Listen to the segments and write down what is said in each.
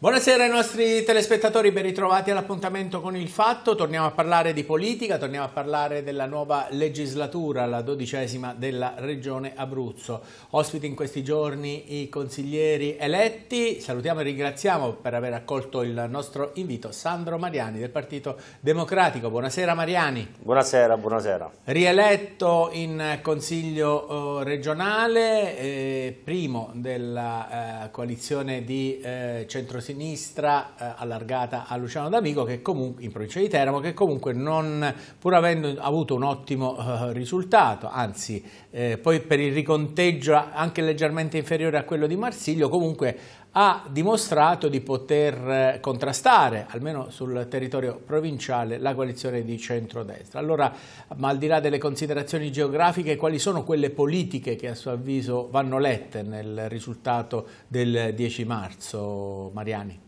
Buonasera ai nostri telespettatori, ben ritrovati all'appuntamento con il fatto. Torniamo a parlare di politica, torniamo a parlare della nuova legislatura, la dodicesima della regione Abruzzo. Ospiti in questi giorni i consiglieri eletti. Salutiamo e ringraziamo per aver accolto il nostro invito Sandro Mariani del Partito Democratico. Buonasera Mariani. Buonasera, buonasera. Rieletto in consiglio eh, regionale, eh, primo della eh, coalizione di eh, centrosinistra sinistra eh, allargata a Luciano D'Amico che comunque, in provincia di Teramo che comunque non, pur avendo avuto un ottimo eh, risultato, anzi eh, poi per il riconteggio anche leggermente inferiore a quello di Marsiglio comunque ha dimostrato di poter eh, contrastare, almeno sul territorio provinciale, la coalizione di centrodestra. Allora, ma al di là delle considerazioni geografiche, quali sono quelle politiche che a suo avviso vanno lette nel risultato del 10 marzo, Mariani?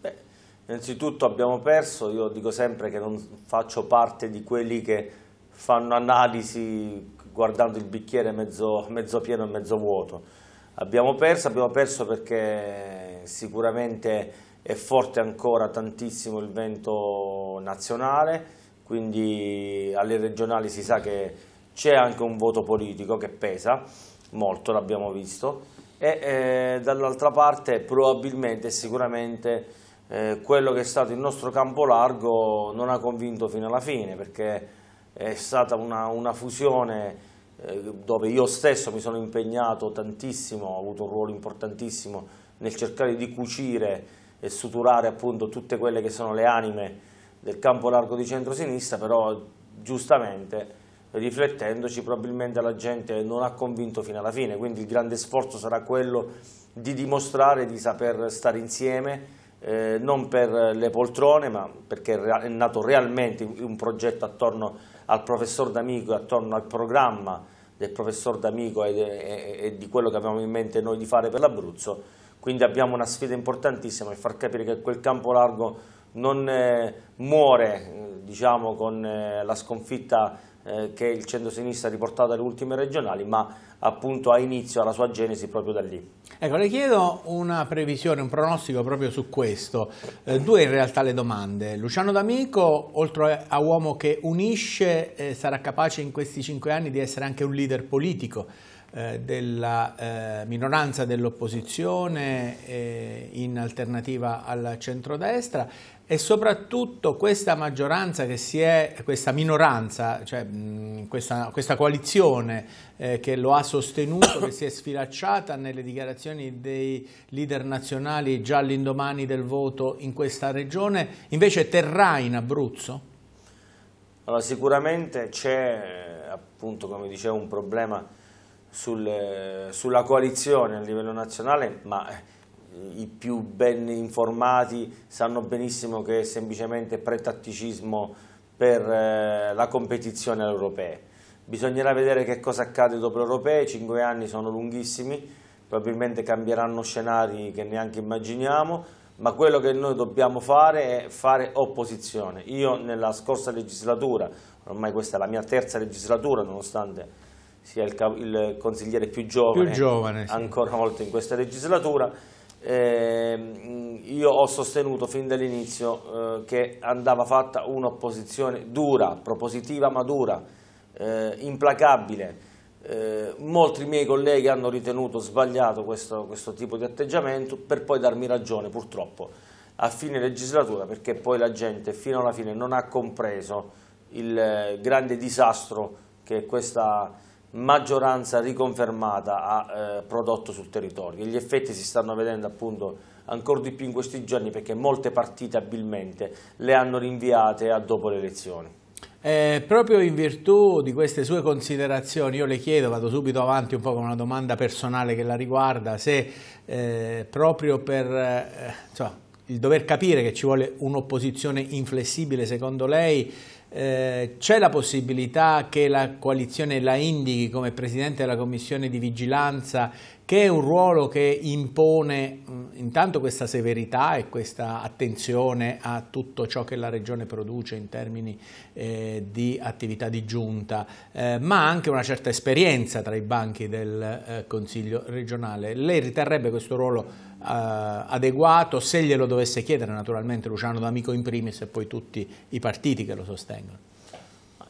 Beh, innanzitutto abbiamo perso, io dico sempre che non faccio parte di quelli che fanno analisi guardando il bicchiere mezzo, mezzo pieno e mezzo vuoto Abbiamo perso, abbiamo perso perché sicuramente è forte ancora tantissimo il vento nazionale, quindi alle regionali si sa che c'è anche un voto politico che pesa molto, l'abbiamo visto, e eh, dall'altra parte probabilmente e sicuramente eh, quello che è stato il nostro campo largo non ha convinto fino alla fine perché è stata una, una fusione eh, dove io stesso mi sono impegnato tantissimo, ho avuto un ruolo importantissimo nel cercare di cucire e suturare appunto tutte quelle che sono le anime del campo largo di centro-sinistra, però giustamente riflettendoci probabilmente la gente non ha convinto fino alla fine, quindi il grande sforzo sarà quello di dimostrare di saper stare insieme, eh, non per le poltrone, ma perché è nato realmente un progetto attorno al professor D'Amico, e attorno al programma del professor D'Amico e, e, e di quello che avevamo in mente noi di fare per l'Abruzzo, quindi abbiamo una sfida importantissima per far capire che quel campo largo non eh, muore eh, diciamo, con eh, la sconfitta eh, che il centro-sinistra ha riportato alle ultime regionali, ma appunto ha inizio alla sua genesi proprio da lì. Ecco, le chiedo una previsione, un pronostico proprio su questo. Eh, due in realtà le domande. Luciano D'Amico, oltre a uomo che unisce, eh, sarà capace in questi cinque anni di essere anche un leader politico eh, della eh, minoranza dell'opposizione eh, in alternativa al centrodestra e soprattutto questa maggioranza che si è, questa minoranza, cioè mh, questa, questa, coalizione eh, che lo ha sostenuto, che si è sfilacciata nelle dichiarazioni dei leader nazionali già all'indomani del voto in questa regione, invece terrà in Abruzzo? Allora, sicuramente c'è appunto, come dicevo, un problema sul, sulla coalizione a livello nazionale, ma eh, i più ben informati sanno benissimo che è semplicemente pretatticismo per eh, la competizione europea. Bisognerà vedere che cosa accade dopo l'Europea, cinque anni sono lunghissimi, probabilmente cambieranno scenari che neanche immaginiamo, ma quello che noi dobbiamo fare è fare opposizione. Io nella scorsa legislatura, ormai questa è la mia terza legislatura nonostante sia il, il consigliere più giovane, più giovane sì. ancora una volta in questa legislatura, eh, io ho sostenuto fin dall'inizio eh, che andava fatta un'opposizione dura, propositiva ma dura, eh, implacabile. Eh, molti miei colleghi hanno ritenuto sbagliato questo, questo, tipo di atteggiamento per poi darmi ragione purtroppo a fine legislatura perché poi la gente fino alla fine non ha compreso il eh, grande disastro che questa maggioranza riconfermata ha eh, prodotto sul territorio. Gli effetti si stanno vedendo appunto ancora di più in questi giorni perché molte partite abilmente le hanno rinviate a dopo le elezioni. Eh, proprio in virtù di queste sue considerazioni io le chiedo, vado subito avanti un po' con una domanda personale che la riguarda, se eh, proprio per eh, insomma, il dover capire che ci vuole un'opposizione inflessibile secondo lei eh, c'è la possibilità che la coalizione la indichi come presidente della commissione di vigilanza che è un ruolo che impone mm, intanto questa severità e questa attenzione a tutto ciò che la Regione produce in termini eh, di attività di giunta, eh, ma anche una certa esperienza tra i banchi del eh, Consiglio regionale. Lei riterrebbe questo ruolo eh, adeguato se glielo dovesse chiedere naturalmente Luciano D'Amico in primis e poi tutti i partiti che lo sostengono?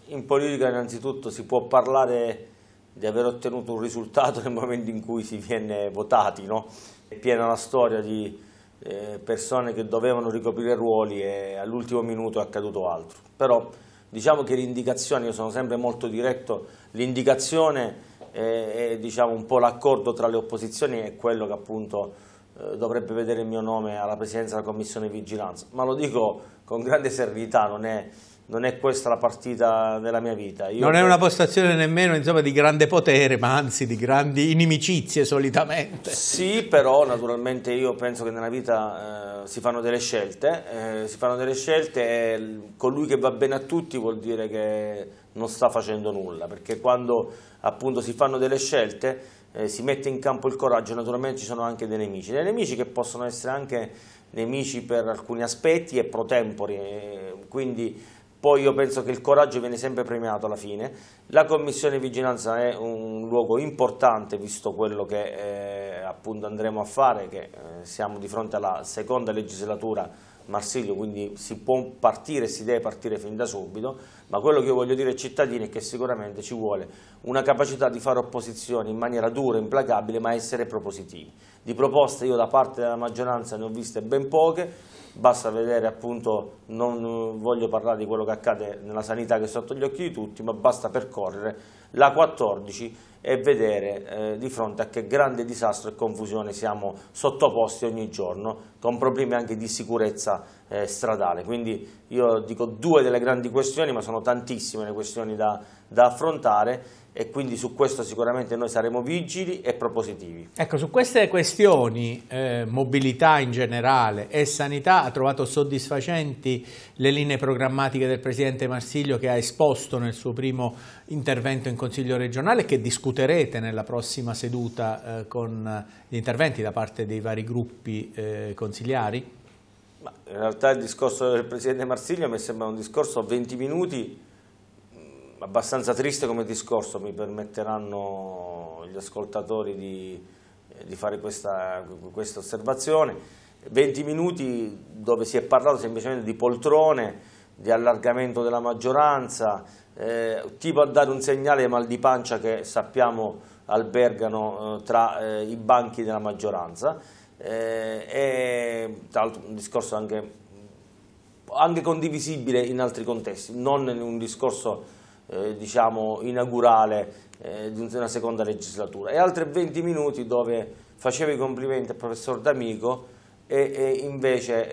In politica innanzitutto si può parlare di aver ottenuto un risultato nel momento in cui si viene votati. No? È piena la storia di eh, persone che dovevano ricoprire ruoli e all'ultimo minuto è accaduto altro. Però diciamo che l'indicazione, io sono sempre molto diretto, l'indicazione è, eh, è diciamo, un po' l'accordo tra le opposizioni e quello che appunto eh, dovrebbe vedere il mio nome alla presidenza della Commissione Vigilanza. Ma lo dico con grande serenità, non è non è questa la partita della mia vita. Io non è una postazione nemmeno insomma, di grande potere, ma anzi di grandi inimicizie solitamente. Sì, però naturalmente io penso che nella vita eh, si fanno delle scelte, eh, si fanno delle scelte e colui che va bene a tutti vuol dire che non sta facendo nulla, perché quando appunto si fanno delle scelte eh, si mette in campo il coraggio, naturalmente ci sono anche dei nemici, dei nemici che possono essere anche nemici per alcuni aspetti e pro tempore, eh, quindi poi io penso che il coraggio viene sempre premiato alla fine. La commissione di vigilanza è un luogo importante visto quello che eh, appunto andremo a fare, che eh, siamo di fronte alla seconda legislatura Marsiglio, quindi si può partire, si deve partire fin da subito, ma quello che io voglio dire ai cittadini è che sicuramente ci vuole una capacità di fare opposizione in maniera dura, implacabile, ma essere propositivi. Di proposte io da parte della maggioranza ne ho viste ben poche, basta vedere appunto, non eh, voglio parlare di quello che accade nella sanità che è sotto gli occhi di tutti, ma basta percorrere la 14 e vedere eh, di fronte a che grande disastro e confusione siamo sottoposti ogni giorno, con problemi anche di sicurezza eh, stradale. Quindi io dico due delle grandi questioni, ma sono tantissime le questioni da, da affrontare e quindi su questo sicuramente noi saremo vigili e propositivi. Ecco, su queste questioni, eh, mobilità in generale e sanità, ha trovato soddisfacenti le linee programmatiche del Presidente Marsiglio che ha esposto nel suo primo intervento in Consiglio regionale che discuterete nella prossima seduta eh, con gli interventi da parte dei vari gruppi eh, consigliari? Ma in realtà il discorso del Presidente Marsiglio mi sembra un discorso a 20 minuti abbastanza triste come discorso, mi permetteranno gli ascoltatori di, di fare questa, questa, osservazione. 20 minuti dove si è parlato semplicemente di poltrone, di allargamento della maggioranza, eh, tipo a dare un segnale mal di pancia che sappiamo albergano eh, tra eh, i banchi della maggioranza. Eh, e tra l'altro un discorso anche, anche condivisibile in altri contesti, non in un discorso eh, diciamo, inaugurale eh, di una seconda legislatura e altri 20 minuti dove faceva i complimenti al professor D'Amico e, e invece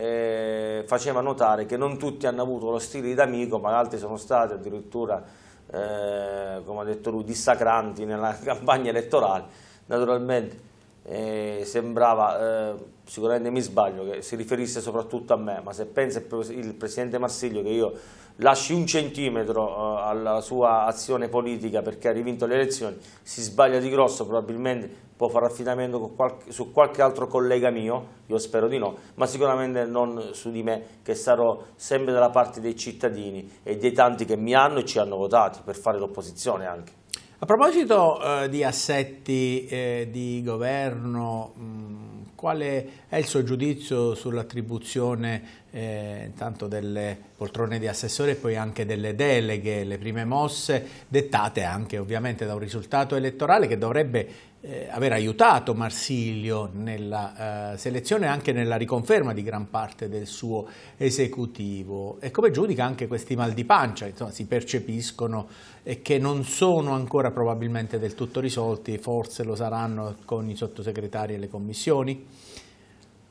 eh, faceva notare che non tutti hanno avuto lo stile di D'Amico ma altri sono stati addirittura, eh, come ha detto lui, dissacranti nella campagna elettorale. Naturalmente eh, sembrava, eh, sicuramente mi sbaglio, che si riferisse soprattutto a me, ma se pensa il Presidente Marsiglio che io lasci un centimetro eh, alla sua azione politica perché ha rivinto le elezioni, si sbaglia di grosso, probabilmente può fare affidamento qualche, su qualche altro collega mio, io spero di no, ma sicuramente non su di me, che sarò sempre dalla parte dei cittadini e dei tanti che mi hanno e ci hanno votati per fare l'opposizione anche. A proposito eh, di assetti eh, di governo, mh, mm, quale è il suo giudizio sull'attribuzione eh, intanto delle poltrone di assessore e poi anche delle deleghe, le prime mosse dettate anche ovviamente da un risultato elettorale che dovrebbe eh, aver aiutato Marsilio nella eh, selezione e anche nella riconferma di gran parte del suo esecutivo. E come giudica anche questi mal di pancia, insomma, si percepiscono e che non sono ancora probabilmente del tutto risolti, forse lo saranno con i sottosegretari e le commissioni?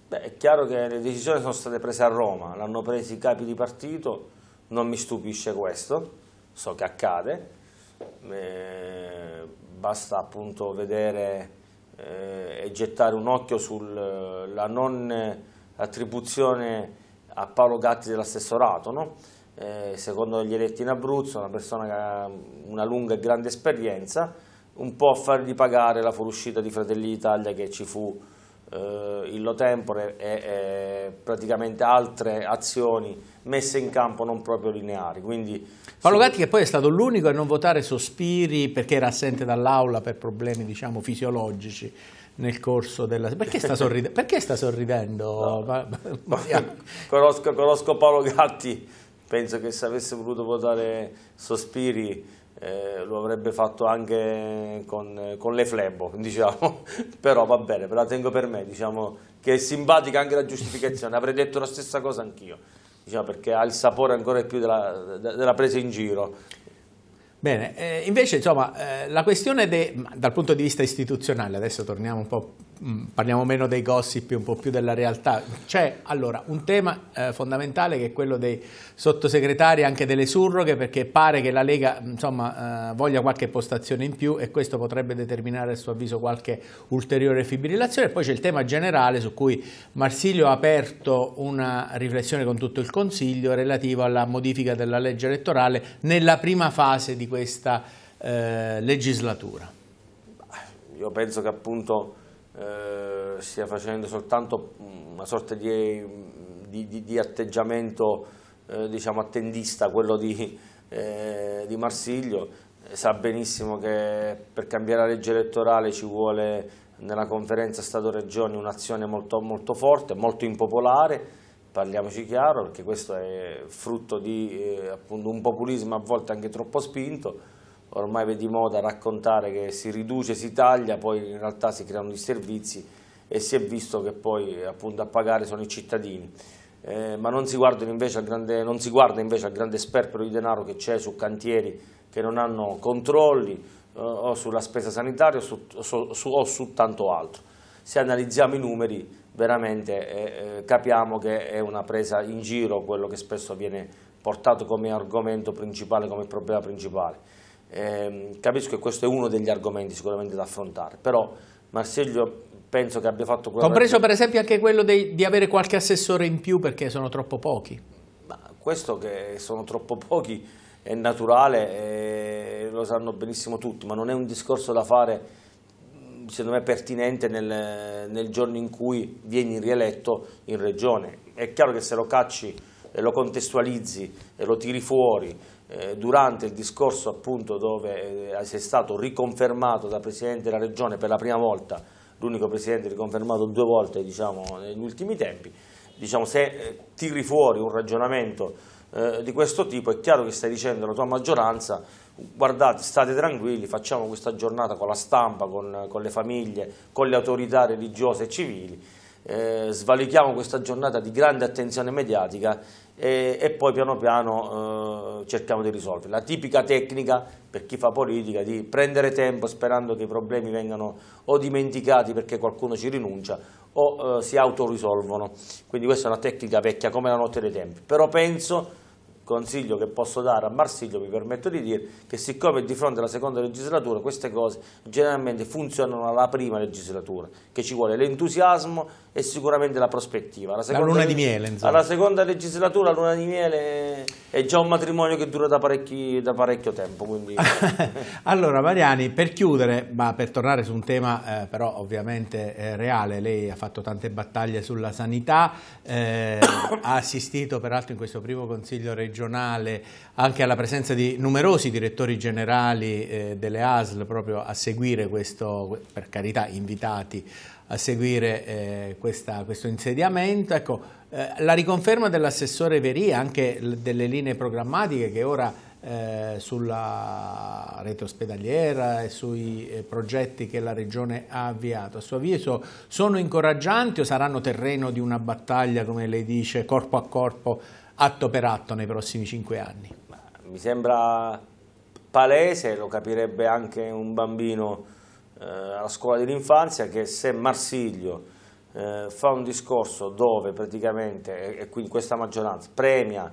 Beh, è chiaro che le decisioni sono state prese a Roma, l'hanno preso i capi di partito, non mi stupisce questo, so che accade, eh, basta appunto vedere eh, e gettare un occhio sulla non attribuzione a Paolo Gatti dell'assessorato, no? eh, secondo gli eletti in Abruzzo, una persona che ha una lunga e grande esperienza, un po' a fargli pagare la fuoriuscita di Fratelli d'Italia che ci fu eh, il Lotempore e, e, praticamente altre azioni messe in campo non proprio lineari. Quindi, Paolo Gatti che poi è stato l'unico a non votare sospiri perché era assente dall'aula per problemi diciamo, fisiologici nel corso della... Perché sta, sorride... perché sta sorridendo? No. conosco, conosco Paolo Gatti, penso che se avesse voluto votare sospiri eh, lo avrebbe fatto anche con, con le flebo, diciamo. però va bene, la tengo per me, diciamo che è simpatica anche la giustificazione, avrei detto la stessa cosa anch'io, diciamo, perché ha il sapore ancora più della, della presa in giro. Bene, eh, invece insomma, eh, la questione de, dal punto di vista istituzionale, adesso torniamo un po' Mm, parliamo meno dei gossip, un po' più della realtà. C'è allora un tema eh, fondamentale che è quello dei sottosegretari, anche delle surroghe, perché pare che la Lega mm, insomma, eh, voglia qualche postazione in più e questo potrebbe determinare a suo avviso qualche ulteriore fibrillazione. Poi c'è il tema generale su cui Marsilio ha aperto una riflessione con tutto il Consiglio relativo alla modifica della legge elettorale nella prima fase di questa eh, legislatura. Io penso che appunto eh, stia facendo soltanto mm, una sorta di, mm, di, di, di atteggiamento eh, diciamo attendista, quello di, eh, di Marsiglio, eh, sa benissimo che per cambiare la legge elettorale ci vuole nella conferenza Stato-Regioni un'azione molto, molto, forte, molto impopolare, parliamoci chiaro, perché questo è frutto di eh, un populismo a volte anche troppo spinto, ormai vedi di moda raccontare che si riduce, si taglia, poi in realtà si creano dei servizi e si è visto che poi appunto a pagare sono i cittadini. Eh, ma non si, grande, non si, guarda invece al grande sperpero di denaro che c'è su cantieri che non hanno controlli eh, o sulla spesa sanitaria o su, su, su, o su, tanto altro. Se analizziamo i numeri veramente eh, eh capiamo che è una presa in giro quello che spesso viene portato come argomento principale, come problema principale. Ehm, capisco che questo è uno degli argomenti sicuramente da affrontare, però Marsiglio penso che abbia fatto... Compreso per esempio anche quello dei, di avere qualche assessore in più perché sono troppo pochi. Ma questo che sono troppo pochi è naturale, è, eh, lo sanno benissimo tutti, ma non è un discorso da fare secondo me pertinente nel, nel giorno in cui vieni rieletto in regione. È chiaro che se lo cacci e lo contestualizzi e lo tiri fuori eh, durante il discorso appunto dove eh, si è stato riconfermato da Presidente della Regione per la prima volta, l'unico Presidente riconfermato due volte diciamo, negli ultimi tempi, diciamo, se eh, tiri fuori un ragionamento eh, di questo tipo è chiaro che stai dicendo alla tua maggioranza guardate, state tranquilli, facciamo questa giornata con la stampa, con, con le famiglie, con le autorità religiose e civili eh, svalighiamo questa giornata di grande attenzione mediatica e, eh, e poi piano piano eh, cerchiamo di risolvere. La tipica tecnica per chi fa politica di prendere tempo sperando che i problemi vengano o dimenticati perché qualcuno ci rinuncia o eh, si autorisolvono. Quindi questa è una tecnica vecchia come la notte dei tempi. Però penso consiglio che posso dare a Marsiglio, mi permetto di dire, che siccome è di fronte alla seconda legislatura, queste cose generalmente funzionano alla prima legislatura, che ci vuole l'entusiasmo e sicuramente la prospettiva. Alla seconda, la luna di miele, insomma. Alla seconda legislatura la luna di miele è già un matrimonio che dura da, da parecchio tempo. Quindi... allora Mariani, per chiudere, ma per tornare su un tema eh, però ovviamente eh, reale, lei ha fatto tante battaglie sulla sanità, eh, ha assistito peraltro in questo primo consiglio regionale regionale, anche alla presenza di numerosi direttori generali eh, delle ASL proprio a seguire questo, per carità invitati a seguire eh, questa, questo insediamento. Ecco, eh, la riconferma dell'assessore Veria anche delle linee programmatiche che ora eh, sulla rete ospedaliera e sui eh, progetti che la Regione ha avviato. A suo avviso sono incoraggianti o saranno terreno di una battaglia, come lei dice, corpo a corpo atto per atto nei prossimi cinque anni. Mi sembra palese, lo capirebbe anche un bambino eh, alla scuola dell'infanzia, che se Marsiglio eh, fa un discorso dove praticamente, e qui in questa maggioranza, premia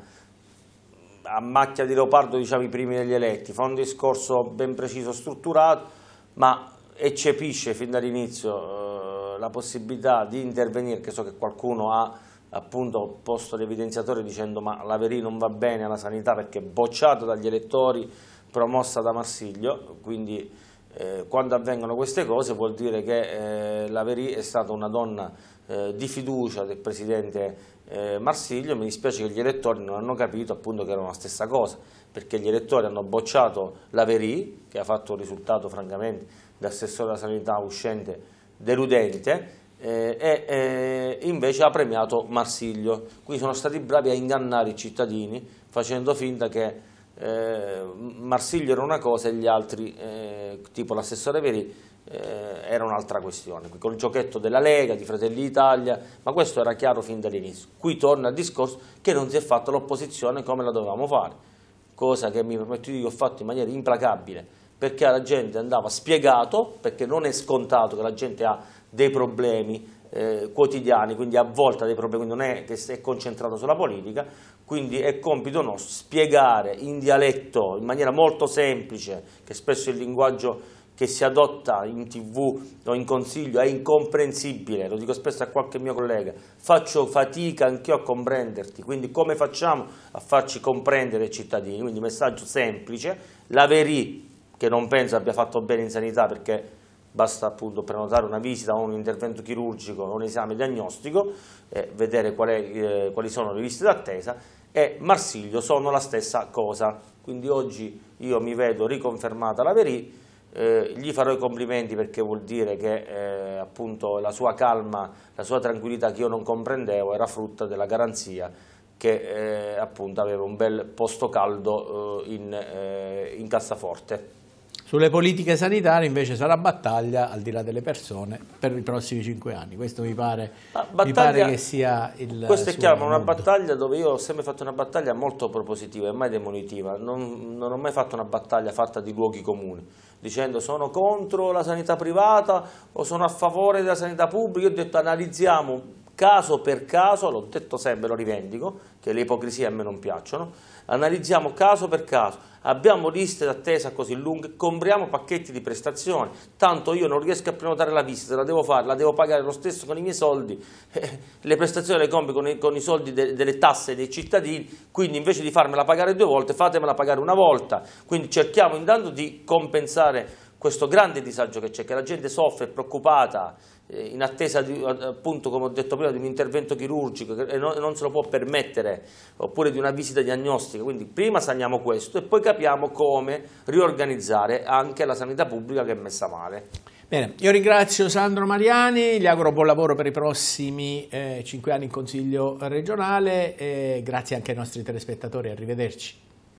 a macchia di leopardo diciamo, i primi degli eletti, fa un discorso ben preciso, strutturato, ma eccepisce fin dall'inizio eh, la possibilità di intervenire, che so che qualcuno ha appunto posto l'evidenziatore dicendo ma l'Averi non va bene alla sanità perché è bocciata dagli elettori, promossa da Marsiglio, quindi eh, quando avvengono queste cose vuol dire che eh, l'Averi è stata una donna eh, di fiducia del presidente eh, Marsiglio, mi dispiace che gli elettori non hanno capito appunto che era la stessa cosa, perché gli elettori hanno bocciato l'Averi, che ha fatto un risultato francamente da assessore alla sanità uscente deludente, eh, e, e eh, invece ha premiato Marsiglio. Quindi sono stati bravi a ingannare i cittadini facendo finta che eh, Marsiglio era una cosa e gli altri, eh, tipo l'assessore Veri, eh, era un'altra questione. Con il giochetto della Lega, di Fratelli d'Italia, ma questo era chiaro fin dall'inizio. Qui torna il discorso che non si è fatta l'opposizione come la dovevamo fare, cosa che mi permetto di dire ho fatto in maniera implacabile, perché alla gente andava spiegato, perché non è scontato che la gente ha dei problemi eh, quotidiani, quindi avvolta dei problemi, non è che si è concentrato sulla politica, quindi è compito nostro spiegare in dialetto, in maniera molto semplice, che spesso il linguaggio che si adotta in tv o in consiglio è incomprensibile, lo dico spesso a qualche mio collega, faccio fatica anch'io a comprenderti, quindi come facciamo a farci comprendere i cittadini? Quindi messaggio semplice, la Verì, che non penso abbia fatto bene in sanità perché basta appunto prenotare una visita un intervento chirurgico un esame diagnostico, eh, vedere qual è, eh, quali sono le liste d'attesa e Marsiglio sono la stessa cosa, quindi oggi io mi vedo riconfermata la Verì, eh, gli farò i complimenti perché vuol dire che eh, appunto la sua calma, la sua tranquillità che io non comprendevo era frutta della garanzia che eh, appunto aveva un bel posto caldo eh, in, eh, in cassaforte. Sulle politiche sanitarie invece sarà battaglia al di là delle persone per i prossimi cinque anni, questo mi pare, mi pare che sia il Questo è chiaro, una battaglia dove io ho sempre fatto una battaglia molto propositiva e mai demolitiva, non, non ho mai fatto una battaglia fatta di luoghi comuni, dicendo sono contro la sanità privata o sono a favore della sanità pubblica, io ho detto analizziamo caso per caso, l'ho detto sempre, lo rivendico, che le ipocrisie a me non piacciono, analizziamo caso per caso, abbiamo liste d'attesa così lunghe, compriamo pacchetti di prestazioni, tanto io non riesco a prenotare la visita, la devo fare, la devo pagare lo stesso con i miei soldi, eh, le prestazioni le compri con i, con i soldi de, delle tasse dei cittadini, quindi invece di farmela pagare due volte fatemela pagare una volta, quindi cerchiamo intanto di compensare questo grande disagio che c'è, che la gente soffre, è preoccupata, eh, in attesa di, appunto come ho detto prima di un intervento chirurgico e non, non se lo può permettere, oppure di una visita diagnostica, quindi prima saniamo questo e poi capiamo come riorganizzare anche la sanità pubblica che è messa male. Bene, io ringrazio Sandro Mariani, gli auguro buon lavoro per i prossimi eh, 5 anni in Consiglio regionale e grazie anche ai nostri telespettatori, arrivederci.